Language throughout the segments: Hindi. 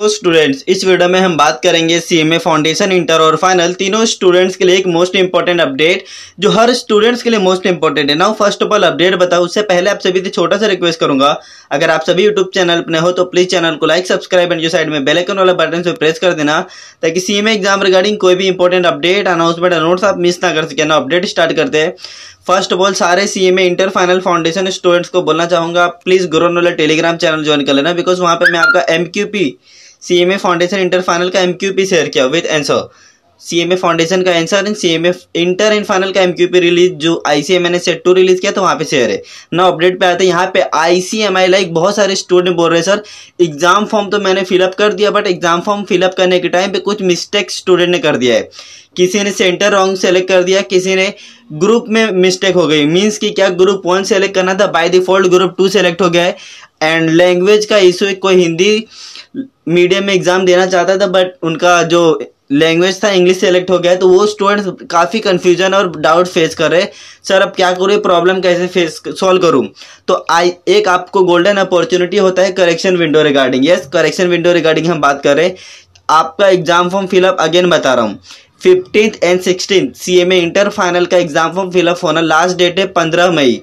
तो स्टूडेंट्स इस वीडियो में हम बात करेंगे सीएमए फाउंडेशन इंटर और फाइनल तीनों स्टूडेंट्स के लिए एक मोस्ट इंपॉर्टेंट अपडेट जो हर स्टूडेंट्स के लिए मोस्ट इंपॉर्टेंट है ना फर्स्ट ऑफ ऑल अपडेट बताओ उससे पहले आप सभी से छोटा सा रिक्वेस्ट करूंगा अगर आप सभी यूट्यूब चैनल अपने हो तो प्लीज चैनल को लाइक सब्सक्राइब एंड जो साइड में बेलकन वाला बटन से प्रेस कर देना ताकि सीएमए एग्जाम रिगार्डिंग कोई भी इंपॉर्टेंट अपडेट अनाउंसमेंट नोट्स आप मिस ना कर सके ना अपडेट स्टार्ट करते फर्स्ट ऑफ ऑल सारे CMA inter final foundation students को बोलना चाहूंगा प्लीज गुरु टेलीग्राम चैनल ज्वाइन कर लेना बिकॉज वहां पर मैं आपका M C M A foundation inter final का एम क्यू पी शेयर किया with answer C M A foundation का answer and C M F inter and final का पी रिलीज जो आई सी एम आई ने सेट टू रिलीज किया तो वहाँ पे शेयर है ना अपडेट पे आते हैं यहाँ पे आई लाइक बहुत सारे स्टूडेंट बोल रहे हैं सर एग्जाम फॉर्म तो मैंने फिलअप कर दिया बट एग्जाम फॉर्म फिलअप करने के टाइम पे कुछ मिस्टेक स्टूडेंट ने कर दिया है किसी ने सेंटर रॉन्ग सेलेक्ट कर दिया किसी ने ग्रुप में मिस्टेक हो गई मीन्स कि क्या ग्रुप वन सेलेक्ट करना था by default group two select हो गया है एंड लैंग्वेज का इशू कोई हिंदी मीडियम में एग्ज़ाम देना चाहता था बट उनका जो लैंग्वेज था इंग्लिश सेलेक्ट हो गया है तो वो स्टूडेंट्स काफ़ी कन्फ्यूजन और डाउट फेस कर रहे सर अब क्या करूँ प्रॉब्लम कैसे फेस सॉल्व करूँ तो आई एक आपको गोल्डन अपॉर्चुनिटी होता है correction window regarding yes correction window regarding हम बात कर रहे हैं आपका एग्जाम फॉर्म फिलअप अगेन बता रहा हूँ fifteenth and sixteen C M A inter final का एग्जाम फॉर्म फिलअप होना लास्ट डेट है पंद्रह मई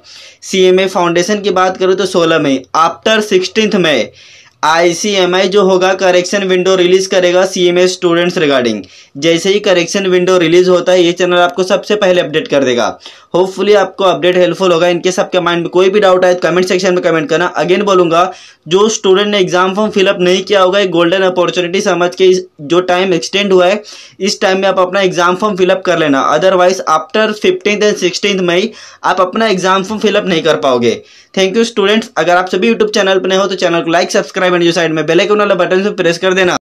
सी एम ए फाउंडेशन की बात करूँ तो सोलह मई आफ्टर सिक्सटीन मई आईसीएमआई जो होगा करेक्शन विंडो रिलीज करेगा सीएमएस स्टूडेंट्स रिगार्डिंग जैसे ही करेक्शन विंडो रिलीज होता है ये चैनल आपको सबसे पहले अपडेट कर देगा होपफुली आपको अपडेट हेल्पफुल होगा इनकेस आपके माइंड में कोई भी डाउट आए तो कमेंट सेक्शन में कमेंट करना अगेन बोलूंगा जो स्टूडेंट ने एग्जाम फॉर्म फिलअप नहीं किया होगा एक गोल्डन अपॉर्चुनिटी समझ के इस जो टाइम एक्सटेंड हुआ है इस टाइम में आप अपना एग्जाम फॉर्म फिलअप कर लेना otherwise after fifteenth and sixteenth May आप अपना एग्जाम फॉर्म फिलअप नहीं कर पाओगे थैंक यू स्टूडेंट्स अगर आप सभी यूट्यूब चैनल पर नहीं हो तो चैनल को लाइक सब्सक्राइब एंड जो साइड में बेलाइकन वाला बटन से प्रेस कर देना